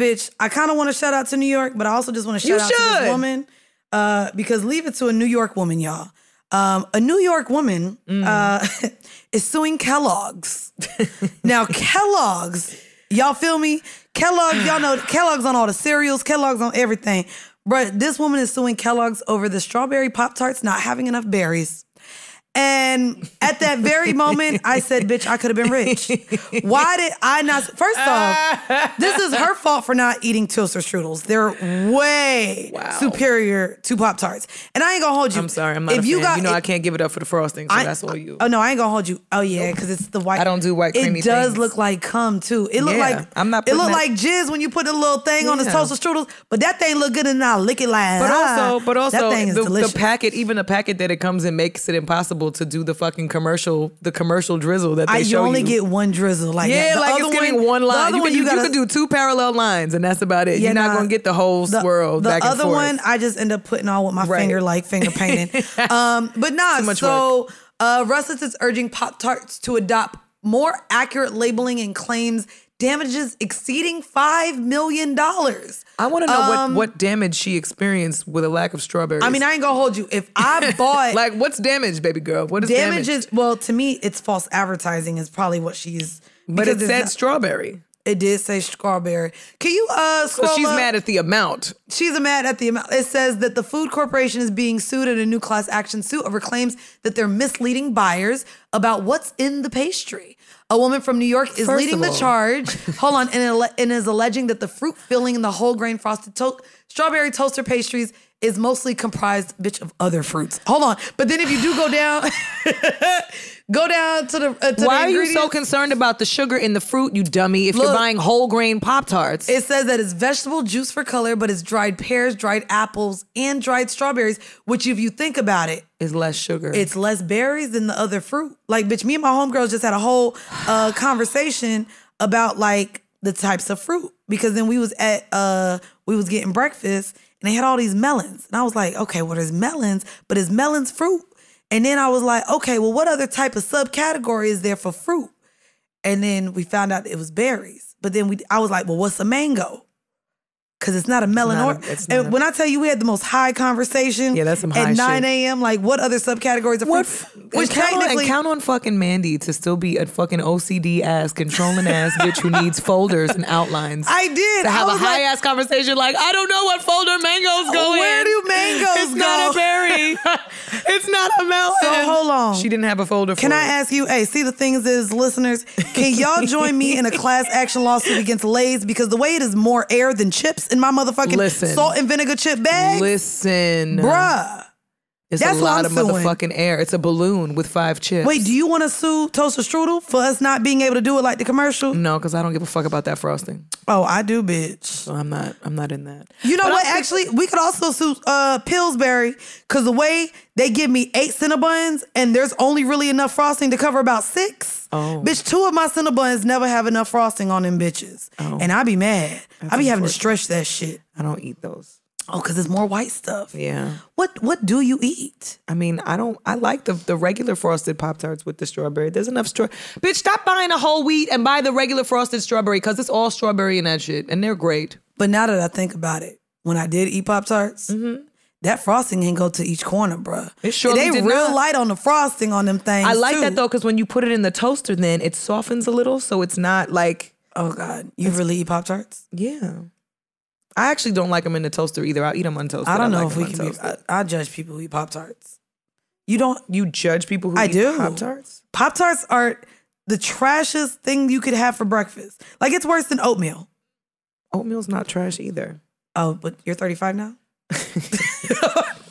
Bitch, I kind of want to shout out to New York, but I also just want to shout you out to this woman uh, because leave it to a New York woman, y'all. Um, a New York woman mm. uh, is suing Kellogg's. now, Kellogg's, y'all feel me? Kellogg's, y'all know Kellogg's on all the cereals, Kellogg's on everything. But this woman is suing Kellogg's over the strawberry Pop Tarts not having enough berries. And at that very moment, I said, bitch, I could have been rich. Why did I not? First off, this is her fault for not eating Tilster strudels. They're way wow. superior to Pop Tarts. And I ain't gonna hold you. I'm sorry, I'm not if you fan. Got, you know, I can't give it up for the frosting, so I, that's all you. Oh, no, I ain't gonna hold you. Oh, yeah, because it's the white. I don't do white creamy It does things. look like cum, too. It look yeah, like I'm not. It look that, like jizz when you put a little thing yeah. on the Tilster strudels, but that thing look good and I lick it like But also, ah, but also, the, the packet, even the packet that it comes in makes it impossible possible to do the fucking commercial, the commercial drizzle that they I, show you. only you. get one drizzle, like yeah, that. like it's getting one, one line. you, one can, you, gotta, you, do two parallel lines, and that's about it. Yeah, You're not nah, gonna get the whole the, swirl. The other forth. one, I just end up putting all with my right. finger, like finger painting. um, but nah, so uh, Russet is urging Pop Tarts to adopt more accurate labeling and claims damages exceeding $5 million. I want to know um, what, what damage she experienced with a lack of strawberries. I mean, I ain't going to hold you. If I bought. like, what's damage, baby girl? What is damage? Damage is, well, to me, it's false advertising, is probably what she's. But it said not, strawberry. It did say strawberry. Can you uh So she's up? mad at the amount. She's mad at the amount. It says that the food corporation is being sued in a new class action suit over claims that they're misleading buyers about what's in the pastry. A woman from New York is First leading the charge. hold on, and, and is alleging that the fruit filling in the whole grain frosted to strawberry toaster pastries is mostly comprised, bitch, of other fruits. Hold on, but then if you do go down, go down to the. Uh, to Why the are you so concerned about the sugar in the fruit, you dummy? If Look, you're buying whole grain pop tarts, it says that it's vegetable juice for color, but it's dried pears, dried apples, and dried strawberries. Which, if you think about it, it's less sugar. It's less berries than the other fruit. Like, bitch, me and my homegirls just had a whole uh, conversation about like the types of fruit because then we was at uh we was getting breakfast and they had all these melons and I was like, okay, well there's melons, but is melons fruit? And then I was like, okay, well what other type of subcategory is there for fruit? And then we found out it was berries. But then we I was like, well what's a mango? Cause it's not a melon or. and a, when I tell you we had the most high conversation, yeah, that's some high at nine a.m. Like what other subcategories of what? Fruit, which count technically on, count on fucking Mandy to still be a fucking OCD ass controlling ass bitch who needs folders and outlines. I did to have a high like, ass conversation like I don't know what folder mangoes go Where in. do mangoes it's go? It's not a berry. not a melon. So hold on. She didn't have a folder Can I ask you, hey, see the things is, listeners, can y'all join me in a class action lawsuit against Lay's? Because the way it is more air than chips in my motherfucking Listen. salt and vinegar chip bag. Listen. Bruh. It's That's a lot of motherfucking suing. air. It's a balloon with five chips. Wait, do you want to sue Toaster Strudel for us not being able to do it like the commercial? No, because I don't give a fuck about that frosting. Oh, I do, bitch. So I'm not. I'm not in that. You know but what? I'm Actually, we could also sue uh, Pillsbury because the way they give me eight Cinnabons and there's only really enough frosting to cover about six. Oh. Bitch, two of my Cinnabons never have enough frosting on them bitches, oh. and I be mad. i I be having to stretch that shit. I don't eat those. Oh, because it's more white stuff. Yeah. What What do you eat? I mean, I don't. I like the the regular frosted pop tarts with the strawberry. There's enough straw. Bitch, stop buying a whole wheat and buy the regular frosted strawberry because it's all strawberry and that shit, and they're great. But now that I think about it, when I did eat pop tarts, mm-hmm that frosting can go to each corner, bruh. It sure they real not. light on the frosting on them things. I like too. that though, because when you put it in the toaster, then it softens a little, so it's not like. Oh God, you really eat pop tarts? Yeah. I actually don't like them in the toaster either. I'll eat them untoasted. I don't know I like if we can be. I, I, judge people who eat Pop Tarts. You don't. You judge people who I do. Pop Tarts? Pop Tarts are the trashiest thing you could have for breakfast. Like it's worse than oatmeal. Oatmeal's not trash either. Oh, but you're 35 now?